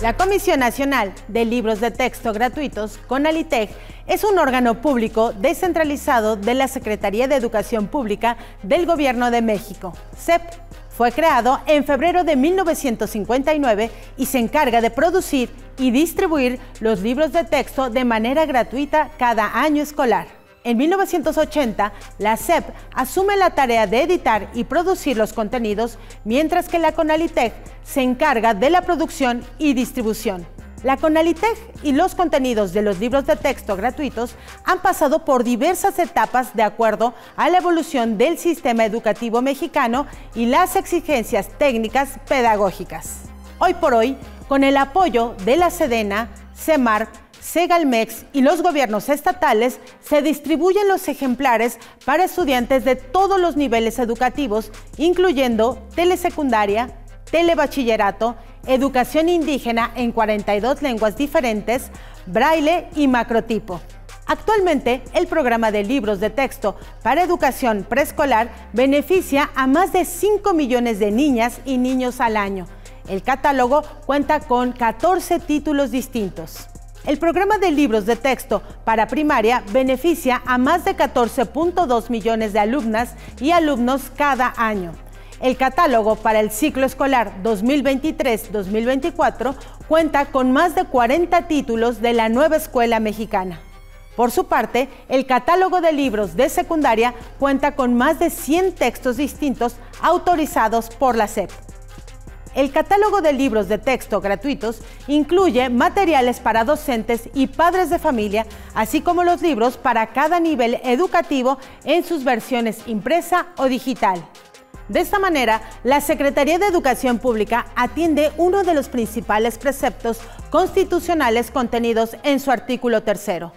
La Comisión Nacional de Libros de Texto Gratuitos, CONALITEG, es un órgano público descentralizado de la Secretaría de Educación Pública del Gobierno de México, CEP. Fue creado en febrero de 1959 y se encarga de producir y distribuir los libros de texto de manera gratuita cada año escolar. En 1980, la CEP asume la tarea de editar y producir los contenidos, mientras que la Conalitech se encarga de la producción y distribución. La Conalitech y los contenidos de los libros de texto gratuitos han pasado por diversas etapas de acuerdo a la evolución del sistema educativo mexicano y las exigencias técnicas pedagógicas. Hoy por hoy, con el apoyo de la Sedena, CEMARP, Segalmex y los gobiernos estatales se distribuyen los ejemplares para estudiantes de todos los niveles educativos, incluyendo telesecundaria, telebachillerato, educación indígena en 42 lenguas diferentes, braille y macrotipo. Actualmente, el programa de libros de texto para educación preescolar beneficia a más de 5 millones de niñas y niños al año. El catálogo cuenta con 14 títulos distintos. El programa de libros de texto para primaria beneficia a más de 14.2 millones de alumnas y alumnos cada año. El catálogo para el ciclo escolar 2023-2024 cuenta con más de 40 títulos de la nueva escuela mexicana. Por su parte, el catálogo de libros de secundaria cuenta con más de 100 textos distintos autorizados por la SEP. El catálogo de libros de texto gratuitos incluye materiales para docentes y padres de familia, así como los libros para cada nivel educativo en sus versiones impresa o digital. De esta manera, la Secretaría de Educación Pública atiende uno de los principales preceptos constitucionales contenidos en su artículo tercero.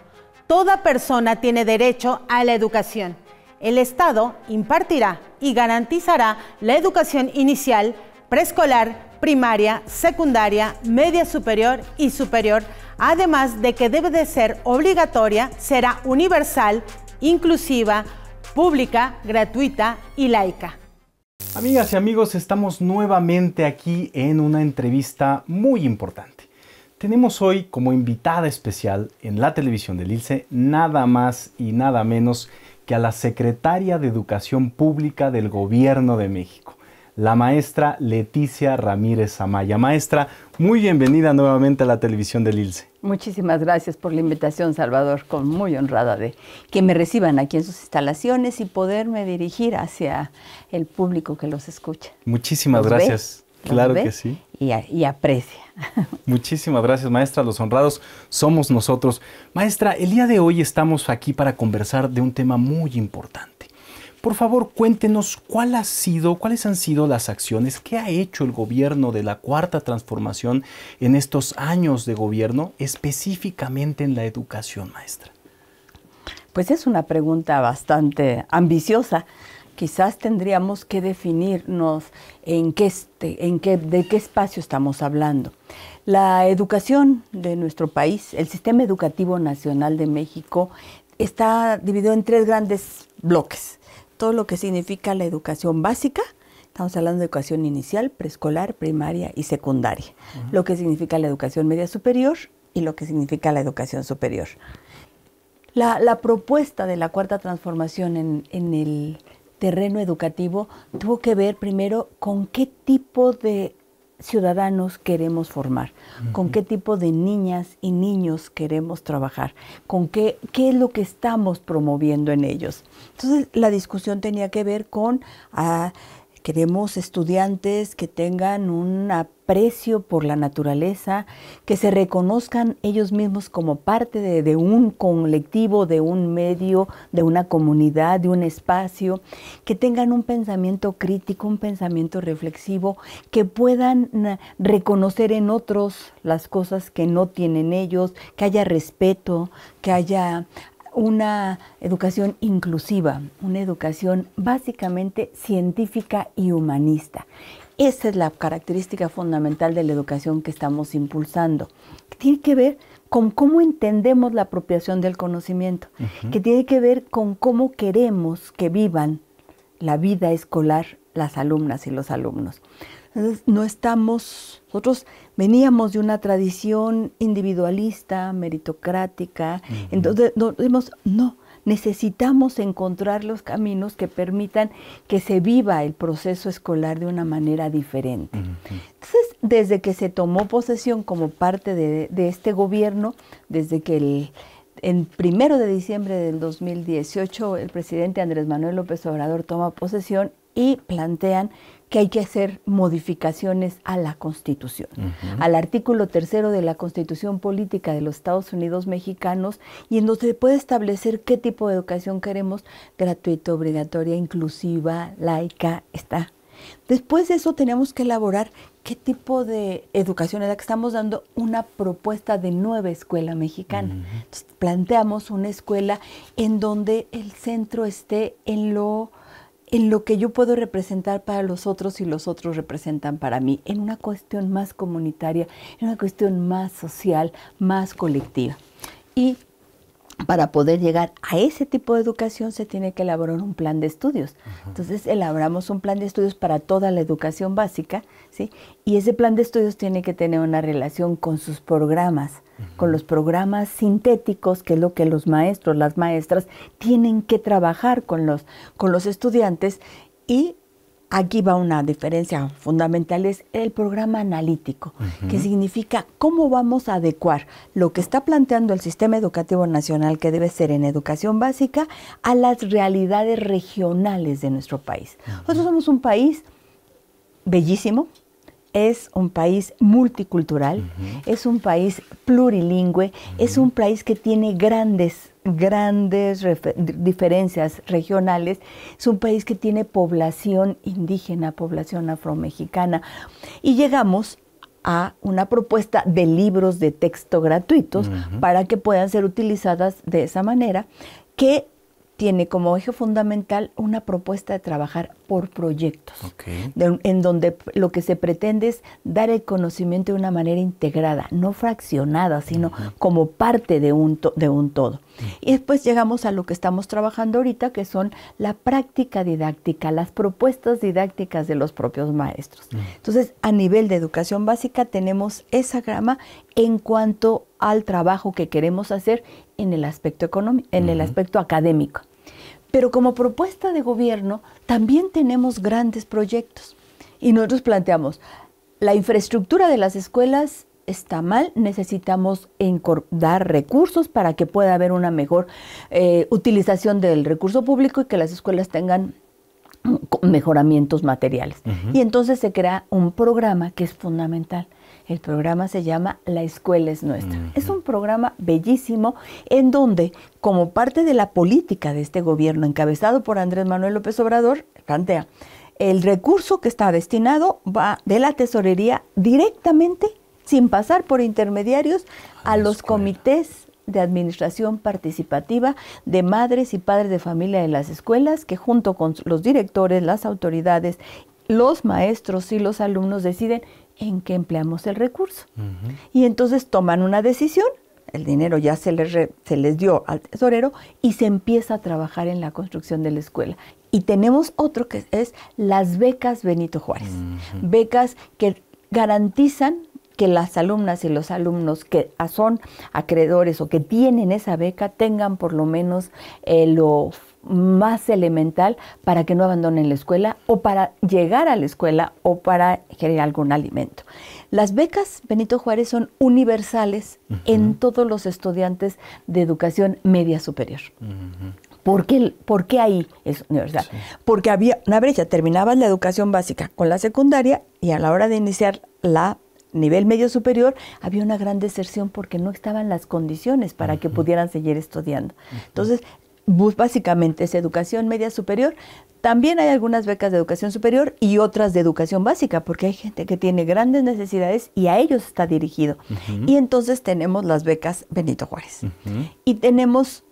Toda persona tiene derecho a la educación. El Estado impartirá y garantizará la educación inicial, preescolar, primaria, secundaria, media superior y superior, además de que debe de ser obligatoria, será universal, inclusiva, pública, gratuita y laica. Amigas y amigos, estamos nuevamente aquí en una entrevista muy importante. Tenemos hoy como invitada especial en la televisión del ILCE nada más y nada menos que a la secretaria de Educación Pública del Gobierno de México la maestra Leticia Ramírez Amaya. Maestra, muy bienvenida nuevamente a la televisión del ILSE. Muchísimas gracias por la invitación, Salvador, con muy honrada de que me reciban aquí en sus instalaciones y poderme dirigir hacia el público que los escucha. Muchísimas gracias. claro que sí. y aprecia. Muchísimas gracias, maestra. Los honrados somos nosotros. Maestra, el día de hoy estamos aquí para conversar de un tema muy importante por favor, cuéntenos cuál ha sido, cuáles han sido las acciones que ha hecho el gobierno de la Cuarta Transformación en estos años de gobierno, específicamente en la educación, maestra. Pues es una pregunta bastante ambiciosa. Quizás tendríamos que definirnos en qué, este, en qué, de qué espacio estamos hablando. La educación de nuestro país, el sistema educativo nacional de México, está dividido en tres grandes bloques todo lo que significa la educación básica. Estamos hablando de educación inicial, preescolar, primaria y secundaria. Lo que significa la educación media superior y lo que significa la educación superior. La, propuesta de la cuarta transformación en el terreno educativo tuvo que ver primero con qué tipo de ciudadanos queremos formar, con qué tipo de niñas y niños queremos trabajar, con qué, qué es lo que estamos promoviendo en ellos. Entonces, la discusión tenía que ver con... Ah, Queremos estudiantes que tengan un aprecio por la naturaleza, que se reconozcan ellos mismos como parte de, un colectivo, de un medio, de una comunidad, de un espacio, que tengan un pensamiento crítico, un pensamiento reflexivo, que puedan eh, reconocer en otros las cosas que no tienen ellos, que haya respeto, que haya una educación inclusiva, una educación básicamente científica y humanista. Esa es la característica fundamental de la educación que estamos impulsando. tiene que ver con cómo entendemos la apropiación del conocimiento, que tiene que ver con cómo queremos que vivan la vida escolar las alumnas y los alumnos no estamos, nosotros veníamos de una tradición individualista, meritocrática, entonces nos no, necesitamos encontrar los caminos que permitan que se viva el proceso escolar de una manera diferente. Entonces, desde que se tomó posesión como parte de, este gobierno, desde que el, en primero de diciembre del 2018 el presidente Andrés Manuel López Obrador toma posesión y plantean que hay que hacer modificaciones a la Constitución, al artículo tercero de la Constitución Política de los Estados Unidos Mexicanos, y en donde se puede establecer qué tipo de educación queremos, gratuita, obligatoria, inclusiva, laica, está. Después de eso tenemos que elaborar qué tipo de educación es la que estamos dando, una propuesta de nueva escuela mexicana. planteamos una escuela en donde el centro esté en lo en lo que yo puedo representar para los otros y los otros representan para mí, en una cuestión más comunitaria, en una cuestión más social, más colectiva. Y para poder llegar a ese tipo de educación se tiene que elaborar un plan de estudios. Entonces elaboramos un plan de estudios para toda la educación básica, ¿sí? Y ese plan de estudios tiene que tener una relación con sus programas, con los programas sintéticos, que es lo que los maestros, las maestras tienen que trabajar con los, con los estudiantes y aquí va una diferencia fundamental, es el programa analítico, que significa cómo vamos a adecuar lo que está planteando el sistema educativo nacional, que debe ser en educación básica, a las realidades regionales de nuestro país. Nosotros somos un país bellísimo, es un país multicultural, es un país plurilingüe, es un país que tiene grandes grandes diferencias regionales. Es un país que tiene población indígena, población afromexicana. Y llegamos a una propuesta de libros de texto gratuitos para que puedan ser utilizadas de esa manera, que tiene como eje fundamental una propuesta de trabajar por proyectos, en donde lo que se pretende es dar el conocimiento de una manera integrada, no fraccionada, sino como parte de un, de un todo. Y después llegamos a lo que estamos trabajando ahorita, que son la práctica didáctica, las propuestas didácticas de los propios maestros. Entonces, a nivel de educación básica tenemos esa grama en cuanto al trabajo que queremos hacer en el aspecto, económico, en el aspecto académico. Pero como propuesta de gobierno también tenemos grandes proyectos y nosotros planteamos, la infraestructura de las escuelas está mal, necesitamos dar recursos para que pueda haber una mejor eh, utilización del recurso público y que las escuelas tengan mejoramientos materiales. Y entonces se crea un programa que es fundamental, el programa se llama La Escuela es Nuestra. Es un programa bellísimo en donde, como parte de la política de este gobierno encabezado por Andrés Manuel López Obrador, plantea, el recurso que está destinado va de la tesorería directamente, sin pasar por intermediarios, a, los comités de administración participativa de madres y padres de familia de las escuelas que junto con los directores, las autoridades, los maestros y los alumnos deciden en qué empleamos el recurso. Y entonces toman una decisión, el dinero ya se les, se les dio al tesorero y se empieza a trabajar en la construcción de la escuela. Y tenemos otro que es las becas Benito Juárez, becas que garantizan que las alumnas y los alumnos que son acreedores o que tienen esa beca tengan por lo menos eh, lo más elemental para que no abandonen la escuela o para llegar a la escuela o para generar algún alimento. Las becas Benito Juárez son universales en todos los estudiantes de educación media superior. ¿Por qué, ahí es universal? Porque había una brecha, terminaban la educación básica con la secundaria y a la hora de iniciar la nivel medio superior había una gran deserción porque no estaban las condiciones para que pudieran seguir estudiando. Entonces, básicamente es educación media superior. También hay algunas becas de educación superior y otras de educación básica, porque hay gente que tiene grandes necesidades y a ellos está dirigido. Y entonces tenemos las becas Benito Juárez. Y tenemos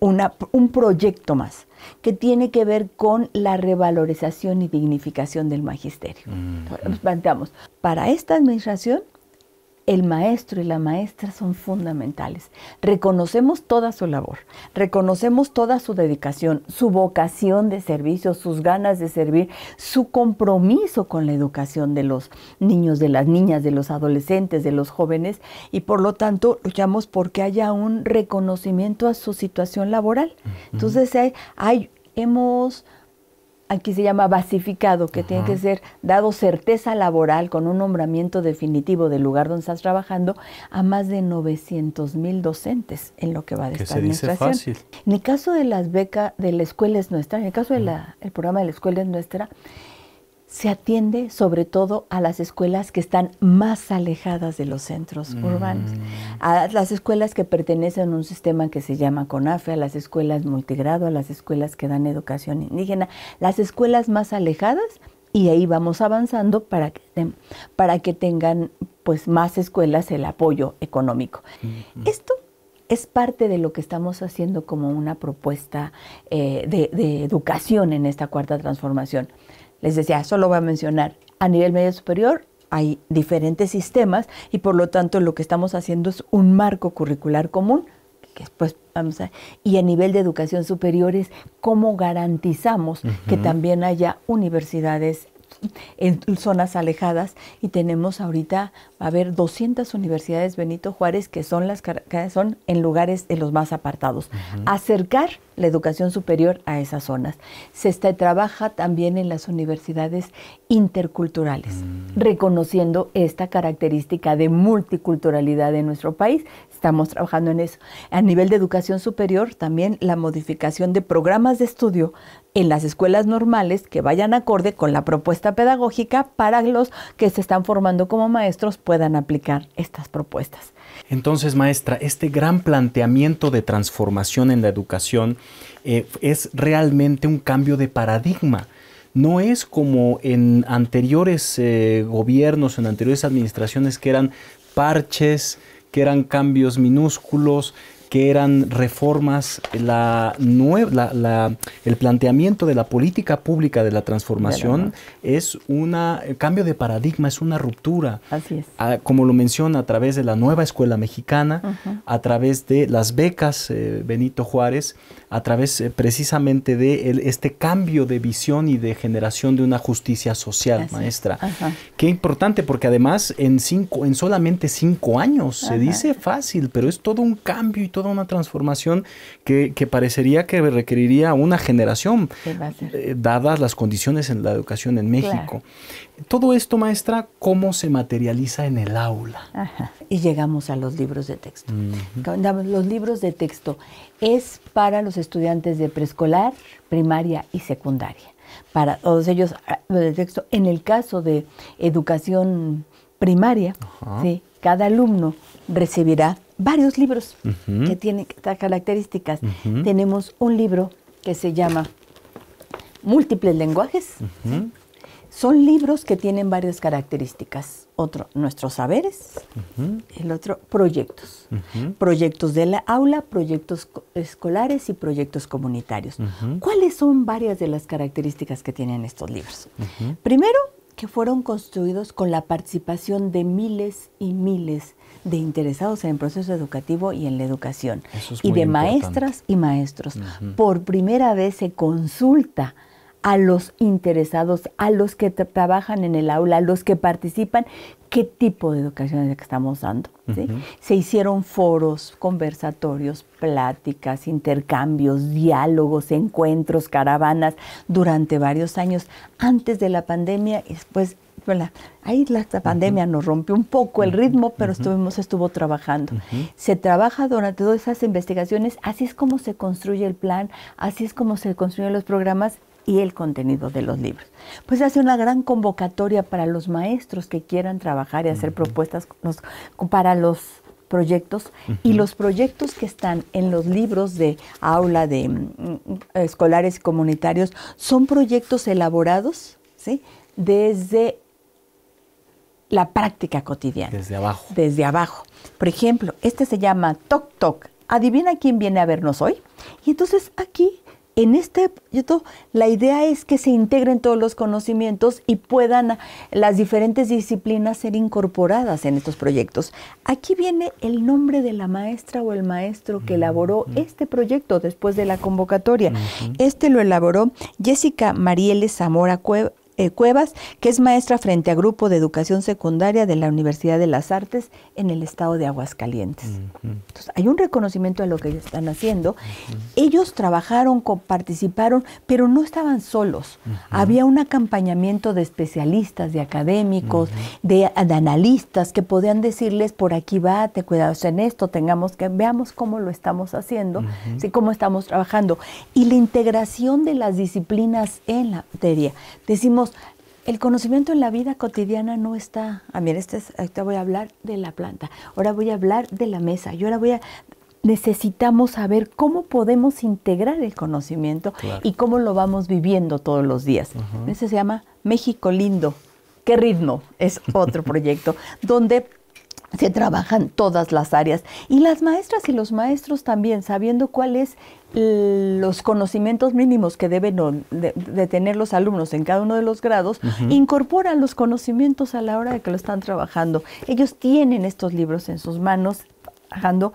un proyecto más que tiene que ver con la revalorización y dignificación del magisterio. nos Planteamos, para esta administración el maestro y la maestra son fundamentales. Reconocemos toda su labor, reconocemos toda su dedicación, su vocación de servicio, sus ganas de servir, su compromiso con la educación de los niños, de las niñas, de los adolescentes, de los jóvenes y por lo tanto luchamos porque haya un reconocimiento a su situación laboral. Entonces hay, hemos aquí se llama basificado, que tiene que ser dado certeza laboral con un nombramiento definitivo del lugar donde estás trabajando a más de 900 mil docentes en lo que va de esta administración. En el caso de las becas de la escuela es nuestra, en el caso del programa de la escuela es nuestra, se atiende sobre todo a las escuelas que están más alejadas de los centros mm. urbanos, a las escuelas que pertenecen a un sistema que se llama CONAFE, a las escuelas multigrado, a las escuelas que dan educación indígena, las escuelas más alejadas y ahí vamos avanzando para que, para que tengan pues más escuelas el apoyo económico. Esto es parte de lo que estamos haciendo como una propuesta eh, de educación en esta cuarta transformación les decía, solo voy a mencionar, a nivel medio superior hay diferentes sistemas y por lo tanto lo que estamos haciendo es un marco curricular común, que después vamos a... Y a nivel de educación superior es cómo garantizamos que también haya universidades en zonas alejadas y tenemos ahorita, va a haber 200 universidades Benito Juárez que son las que son en lugares de los más apartados. Acercar la educación superior a esas zonas. Se está, trabaja también en las universidades interculturales, mm. reconociendo esta característica de multiculturalidad de nuestro país. Estamos trabajando en eso. A nivel de educación superior, también la modificación de programas de estudio en las escuelas normales que vayan acorde con la propuesta pedagógica para los que se están formando como maestros puedan aplicar estas propuestas. Entonces, maestra, este gran planteamiento de transformación en la educación eh, es realmente un cambio de paradigma no es como en anteriores eh, gobiernos, en anteriores administraciones que eran parches, que eran cambios minúsculos, que eran reformas, la, la, el planteamiento de la política pública de la transformación es un eh, cambio de paradigma, es una ruptura. Así es. Ah, como lo menciona a través de la nueva escuela mexicana, a través de las becas eh, Benito Juárez, a través eh, precisamente de este cambio de visión y de generación de una justicia social, maestra. Qué importante, porque además en, cinco, en solamente cinco años, se dice fácil, pero es todo un cambio y todo una transformación que, parecería que requeriría una generación, eh, dadas las condiciones en la educación en México. Todo esto, maestra, ¿cómo se materializa en el aula? Y llegamos a los libros de texto. Los libros de texto es para los estudiantes de preescolar, primaria y secundaria. Para todos ellos, ah, los de texto, en el caso de educación primaria, cada alumno recibirá varios libros que tienen estas características. Tenemos un libro que se llama Múltiples lenguajes. Son libros que tienen varias características. Otro, nuestros saberes. El otro, proyectos. Proyectos de la aula, proyectos escolares y proyectos comunitarios. ¿Cuáles son varias de las características que tienen estos libros? Primero, que fueron construidos con la participación de miles y miles de interesados en el proceso educativo y en la educación. y de maestras y maestros. Por primera vez se consulta a los interesados, a los que trabajan en el aula, a los que participan, qué tipo de educación es la que estamos dando. Se hicieron foros, conversatorios, pláticas, intercambios, diálogos, encuentros, caravanas durante varios años, antes de la pandemia y después bueno Ahí la, pandemia nos rompió un poco el ritmo, pero estuvimos, estuvo trabajando. Se trabaja durante todas esas investigaciones, así es como se construye el plan, así es como se construyen los programas y el contenido de los libros. Pues hace una gran convocatoria para los maestros que quieran trabajar y hacer propuestas para los proyectos y los proyectos que están en los libros de aula de mm, mm, escolares y comunitarios son proyectos elaborados, ¿sí? desde la práctica cotidiana. Desde abajo. Desde abajo. Por ejemplo, este se llama Toc Toc. Adivina quién viene a vernos hoy. Y entonces aquí, en este proyecto, la idea es que se integren todos los conocimientos y puedan las diferentes disciplinas ser incorporadas en estos proyectos. Aquí viene el nombre de la maestra o el maestro que elaboró este proyecto después de la convocatoria. Este lo elaboró Jessica Marielle Zamora Cueva eh, Cuevas, que es maestra frente a grupo de educación secundaria de la Universidad de las Artes en el estado de Aguascalientes. Entonces, hay un reconocimiento de lo que ellos están haciendo. Ellos trabajaron, participaron, pero no estaban solos. Había un acompañamiento de especialistas, de académicos, de, analistas que podían decirles, por aquí va, te cuidados en esto, tengamos que, veamos cómo lo estamos haciendo, cómo estamos trabajando. Y la integración de las disciplinas en la materia. Decimos, el conocimiento en la vida cotidiana no está. A ah, mira, este ahorita voy a hablar de la planta, ahora voy a hablar de la mesa, yo ahora voy a. Necesitamos saber cómo podemos integrar el conocimiento y cómo lo vamos viviendo todos los días. Ese se llama México Lindo. ¿Qué ritmo? Es otro proyecto donde se trabajan todas las áreas. Y las maestras y los maestros también, sabiendo cuál es los conocimientos mínimos que deben de, tener los alumnos en cada uno de los grados, incorporan los conocimientos a la hora de que lo están trabajando. Ellos tienen estos libros en sus manos, trabajando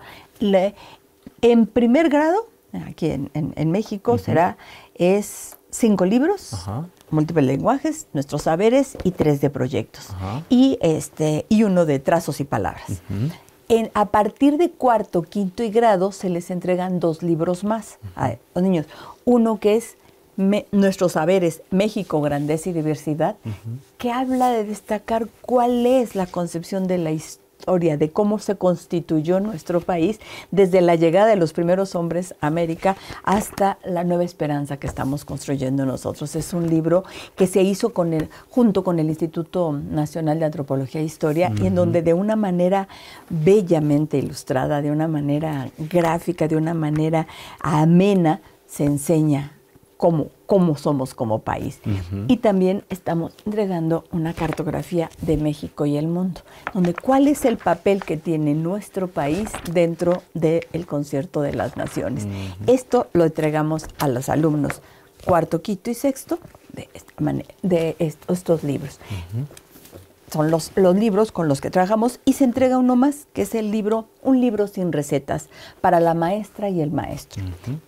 en primer grado, aquí en, México será, es cinco libros, múltiples lenguajes, nuestros saberes y tres de proyectos. Y, este, y uno de trazos y palabras. En, a partir de cuarto, quinto y grado se les entregan dos libros más a los niños. Uno que es Nuestros Saberes, México, Grandeza y Diversidad, que habla de destacar cuál es la concepción de la historia de cómo se constituyó nuestro país desde la llegada de los primeros hombres a América hasta la nueva esperanza que estamos construyendo nosotros. Es un libro que se hizo junto con el Instituto Nacional de Antropología e Historia y en donde de una manera bellamente ilustrada, de una manera gráfica, de una manera amena, se enseña cómo, somos como país. Y también estamos entregando una cartografía de México y el mundo, donde cuál es el papel que tiene nuestro país dentro del concierto de las naciones. Esto lo entregamos a los alumnos cuarto, quinto y sexto de, estos, libros son los, los, libros con los que trabajamos y se entrega uno más, que es el libro, un libro sin recetas, para la maestra y el maestro.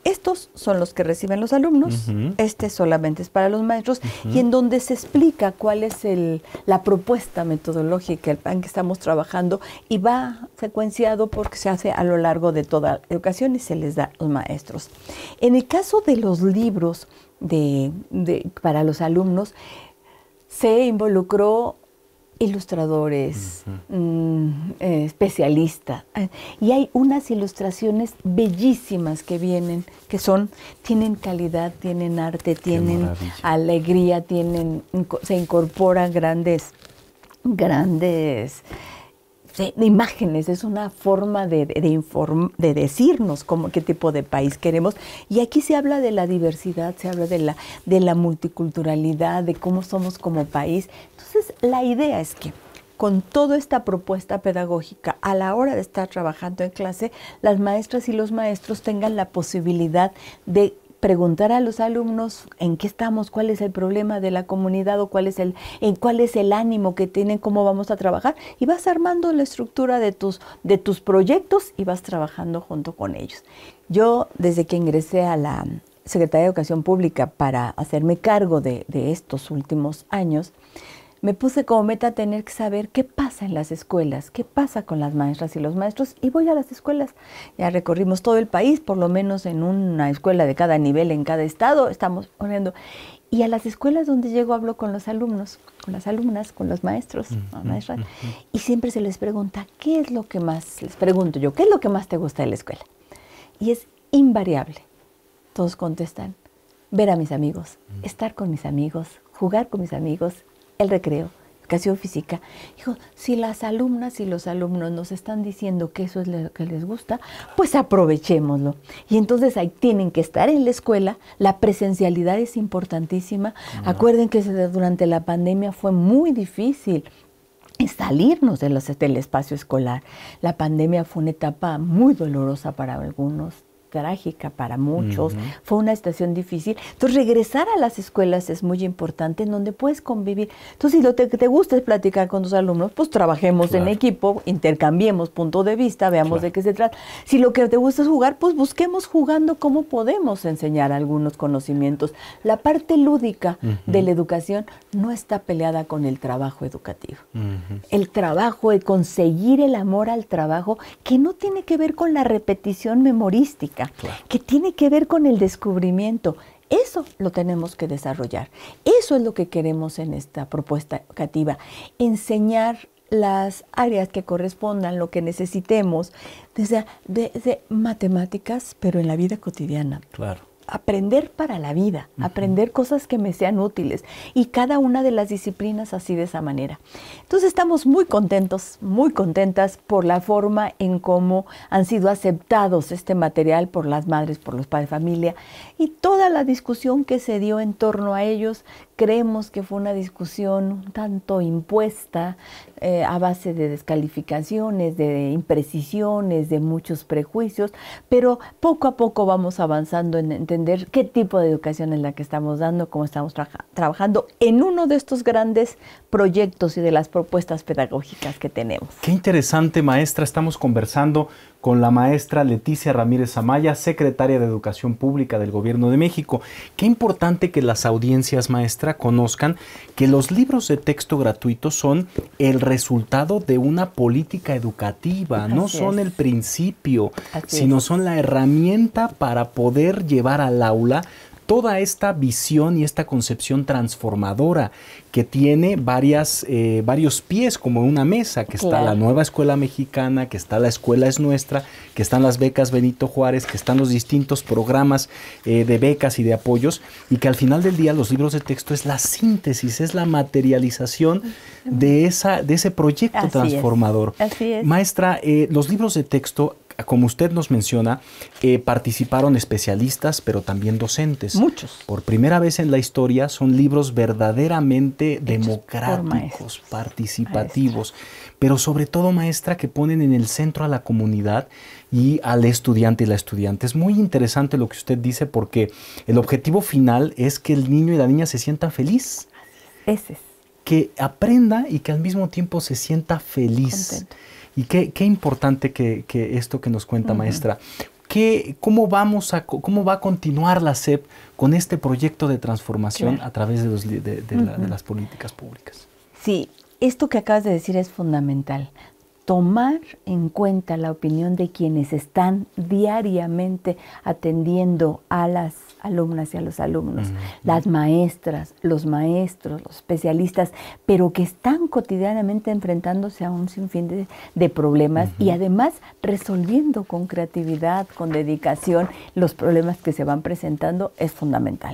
Estos son los que reciben los alumnos, este solamente es para los maestros, y en donde se explica cuál es el, la propuesta metodológica, en que estamos trabajando, y va secuenciado porque se hace a lo largo de toda la educación y se les da a los maestros. En el caso de los libros de, de, para los alumnos, se involucró ilustradores, mm, eh, especialistas. Y hay unas ilustraciones bellísimas que vienen, que son, tienen calidad, tienen arte, tienen alegría, tienen, se incorporan grandes, grandes de imágenes, es una forma de, de, de, decirnos cómo, qué tipo de país queremos. Y aquí se habla de la diversidad, se habla de la, de la multiculturalidad, de cómo somos como país. Entonces, la idea es que con toda esta propuesta pedagógica, a la hora de estar trabajando en clase, las maestras y los maestros tengan la posibilidad de preguntar a los alumnos en qué estamos, cuál es el problema de la comunidad o cuál es el, en cuál es el ánimo que tienen, cómo vamos a trabajar y vas armando la estructura de tus, de tus proyectos y vas trabajando junto con ellos. Yo desde que ingresé a la Secretaría de Educación Pública para hacerme cargo de, de estos últimos años, me puse como meta tener que saber qué pasa en las escuelas, qué pasa con las maestras y los maestros, y voy a las escuelas. Ya recorrimos todo el país, por lo menos en una escuela de cada nivel, en cada estado, estamos poniendo. Y a las escuelas donde llego hablo con los alumnos, con las alumnas, con los maestros, mm, mm, mm, y siempre se les pregunta, ¿qué es lo que más, les pregunto yo, qué es lo que más te gusta de la escuela? Y es invariable. Todos contestan, ver a mis amigos, estar con mis amigos, jugar con mis amigos, el recreo, educación física. Dijo, si las alumnas y los alumnos nos están diciendo que eso es lo que les gusta, pues aprovechémoslo. Y entonces ahí tienen que estar en la escuela, la presencialidad es importantísima. Acuerden que durante la pandemia fue muy difícil salirnos de los, del espacio escolar. La pandemia fue una etapa muy dolorosa para algunos, trágica para muchos, fue una estación difícil. Entonces, regresar a las escuelas es muy importante, en donde puedes convivir. Entonces, si lo que te, gusta es platicar con tus alumnos, pues trabajemos en equipo, intercambiemos punto de vista, veamos de qué se trata. Si lo que te gusta es jugar, pues busquemos jugando cómo podemos enseñar algunos conocimientos. La parte lúdica de la educación no está peleada con el trabajo educativo. El trabajo, el conseguir el amor al trabajo, que no tiene que ver con la repetición memorística que tiene que ver con el descubrimiento. Eso lo tenemos que desarrollar. Eso es lo que queremos en esta propuesta educativa. Enseñar las áreas que correspondan, lo que necesitemos, desde matemáticas, pero en la vida cotidiana. Claro aprender para la vida, aprender cosas que me sean útiles y cada una de las disciplinas así de esa manera. Entonces estamos muy contentos, muy contentas por la forma en cómo han sido aceptados este material por las madres, por los padres de familia y toda la discusión que se dio en torno a ellos creemos que fue una discusión tanto impuesta eh, a base de descalificaciones, de imprecisiones, de muchos prejuicios, pero poco a poco vamos avanzando en entender qué tipo de educación es la que estamos dando, cómo estamos trabajando en uno de estos grandes proyectos y de las propuestas pedagógicas que tenemos. Qué interesante, maestra, estamos conversando con la maestra Leticia Ramírez Amaya, secretaria de Educación Pública del Gobierno de México. Qué importante que las audiencias maestra conozcan que los libros de texto gratuitos son el resultado de una política educativa, no son el principio, sino son la herramienta para poder llevar al aula toda esta visión y esta concepción transformadora que tiene varias, eh, varios pies como una mesa, que está la nueva escuela mexicana, que está la escuela es nuestra, que están las becas Benito Juárez, que están los distintos programas eh, de becas y de apoyos, y que al final del día los libros de texto es la síntesis, es la materialización de, esa, de ese proyecto transformador. Maestra, eh, los libros de texto como usted nos menciona, eh, participaron especialistas, pero también docentes. Muchos. Por primera vez en la historia son libros verdaderamente democráticos, participativos, pero sobre todo, maestra, que ponen en el centro a la comunidad y al estudiante y la estudiante. Es muy interesante lo que usted dice porque el objetivo final es que el niño y la niña se sientan feliz. Ese es. Que aprenda y que al mismo tiempo se sienta feliz. Y qué, importante que, esto que nos cuenta, maestra. ¿Qué, cómo, vamos a, ¿Cómo va a continuar la SEP con este proyecto de transformación a través de, de las políticas públicas? Sí, esto que acabas de decir es fundamental tomar en cuenta la opinión de quienes están diariamente atendiendo a las alumnas y a los alumnos, las maestras, los maestros, los especialistas, pero que están cotidianamente enfrentándose a un sinfín de, problemas y además resolviendo con creatividad, con dedicación los problemas que se van presentando es fundamental.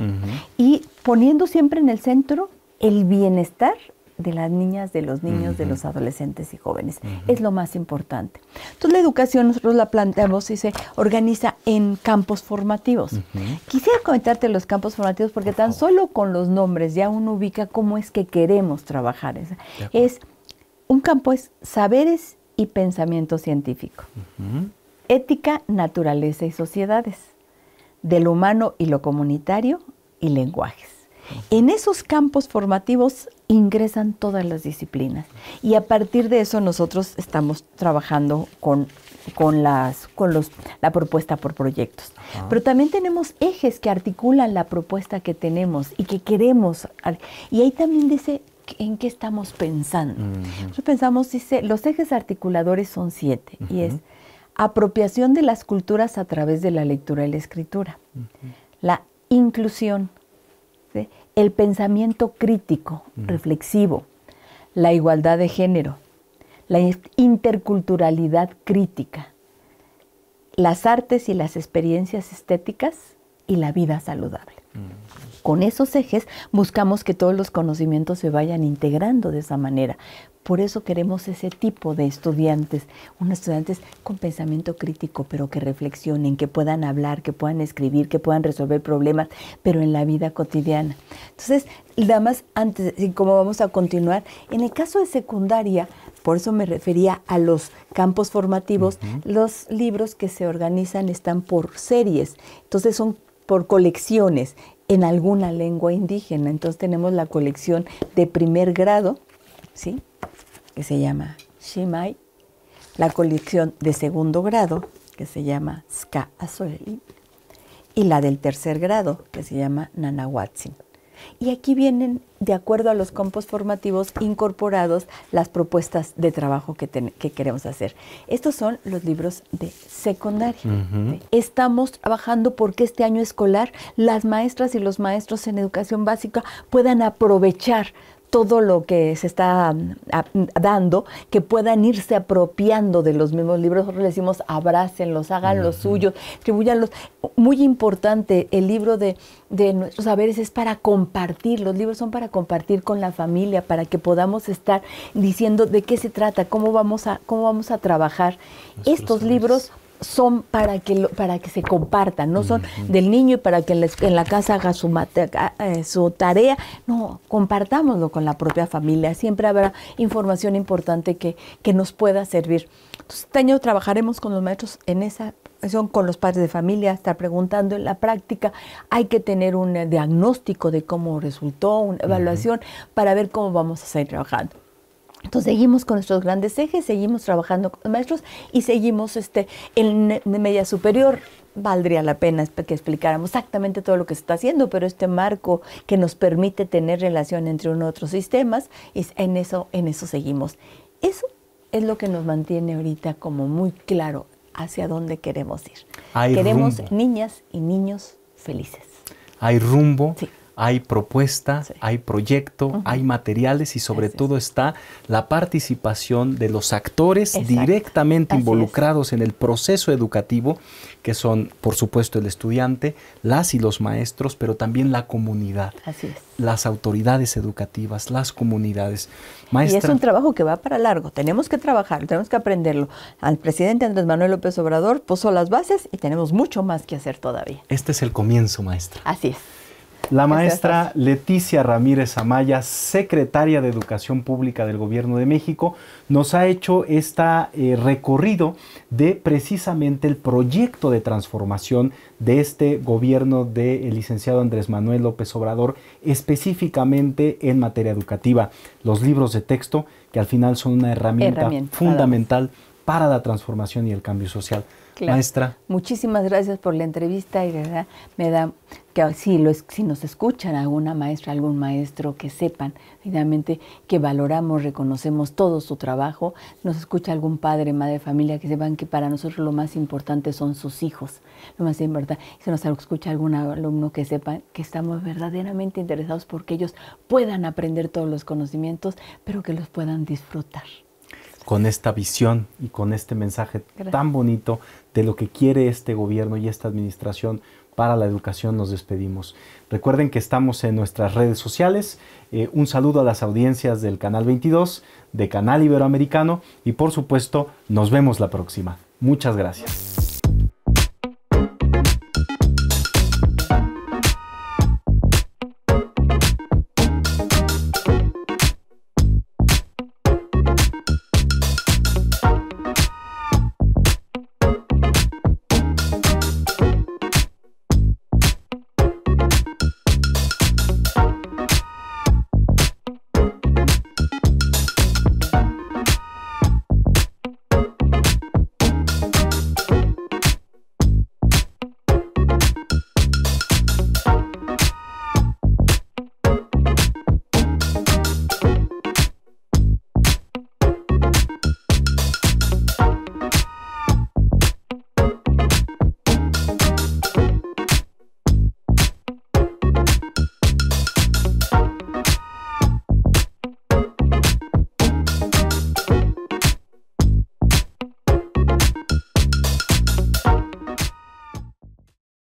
Y poniendo siempre en el centro el bienestar de las niñas, de los niños, de los adolescentes y jóvenes. Es lo más importante. Entonces la educación nosotros la planteamos y se organiza en campos formativos. Quisiera comentarte los campos formativos porque tan solo con los nombres ya uno ubica cómo es que queremos trabajar. un campo es saberes y pensamiento científico. Ética, naturaleza y sociedades. Del humano y lo comunitario y lenguajes. En esos campos formativos ingresan todas las disciplinas y a partir de eso nosotros estamos trabajando con, con, la propuesta por proyectos. Pero también tenemos ejes que articulan la propuesta que tenemos y que queremos. Y ahí también dice en qué estamos pensando. Nosotros pensamos, dice, los ejes articuladores son siete y es apropiación de las culturas a través de la lectura y la escritura, la inclusión, el pensamiento crítico, reflexivo, la igualdad de género, la interculturalidad crítica, las artes y las experiencias estéticas y la vida saludable con esos ejes buscamos que todos los conocimientos se vayan integrando de esa manera. Por eso queremos ese tipo de estudiantes, unos estudiantes con pensamiento crítico, pero que reflexionen, que puedan hablar, que puedan escribir, que puedan resolver problemas, pero en la vida cotidiana. Entonces, más antes, y como vamos a continuar, en el caso de secundaria, por eso me refería a los campos formativos, los libros que se organizan están por series, entonces son por colecciones en alguna lengua indígena. Entonces tenemos la colección de primer grado, ¿sí? que se llama Shimai, la colección de segundo grado, que se llama Ska y la del tercer grado, que se llama Nanahuatzin. Y aquí vienen, de acuerdo a los campos formativos, incorporados las propuestas de trabajo que, queremos hacer. Estos son los libros de secundaria. Estamos trabajando porque este año escolar las maestras y los maestros en educación básica puedan aprovechar todo lo que se está mm, mm, dando, que puedan irse apropiando de los mismos libros. Nosotros decimos, abrácenlos, hagan los suyos, distribuyanlos. Muy importante, el libro de, de nuestros saberes es para compartir, los libros son para compartir con la familia, para que podamos estar diciendo de qué se trata, cómo vamos a, cómo vamos a trabajar. Estos libros son para que para que se compartan, no son del niño y para que en la, casa haga eh, su, tarea, no, compartámoslo con la propia familia, siempre habrá información importante que, nos pueda servir. Entonces, este año trabajaremos con los maestros en esa son con los padres de familia, estar preguntando en la práctica, hay que tener un eh, diagnóstico de cómo resultó, una evaluación para ver cómo vamos a seguir trabajando. Entonces seguimos con nuestros grandes ejes, seguimos trabajando con maestros y seguimos este, en media superior. Valdría la pena que explicáramos exactamente todo lo que se está haciendo, pero este marco que nos permite tener relación entre unos y otros sistemas, es en eso, en eso seguimos. Eso es lo que nos mantiene ahorita como muy claro hacia dónde queremos ir. queremos niñas y niños felices. Hay rumbo. Sí hay propuesta, hay proyecto, hay materiales y sobre todo está la participación de los actores directamente involucrados en el proceso educativo, que son por supuesto el estudiante, las y los maestros, pero también la comunidad, Así es. las autoridades educativas, las comunidades. Maestra, y es un trabajo que va para largo, tenemos que trabajar, tenemos que aprenderlo. Al presidente Andrés Manuel López Obrador puso las bases y tenemos mucho más que hacer todavía. Este es el comienzo, maestra. Así es. La maestra Leticia Ramírez Amaya, secretaria de Educación Pública del Gobierno de México, nos ha hecho este recorrido de precisamente el proyecto de transformación de este gobierno del licenciado Andrés Manuel López Obrador, específicamente en materia educativa. Los libros de texto, que al final son una herramienta, fundamental para la transformación y el cambio social. Maestra. Muchísimas gracias por la entrevista y de verdad me da que si, si nos escuchan alguna maestra, algún maestro, que sepan finalmente que valoramos, reconocemos todo su trabajo, nos escucha algún padre, madre, familia, que sepan que para nosotros lo más importante son sus hijos, lo más importante, si nos escucha algún alumno que sepan que estamos verdaderamente interesados porque ellos puedan aprender todos los conocimientos, pero que los puedan disfrutar con esta visión y con este mensaje tan bonito de lo que quiere este gobierno y esta administración para la educación. Nos despedimos. Recuerden que estamos en nuestras redes sociales. Eh, un saludo a las audiencias del Canal 22, de Canal Iberoamericano y por supuesto nos vemos la próxima. Muchas gracias.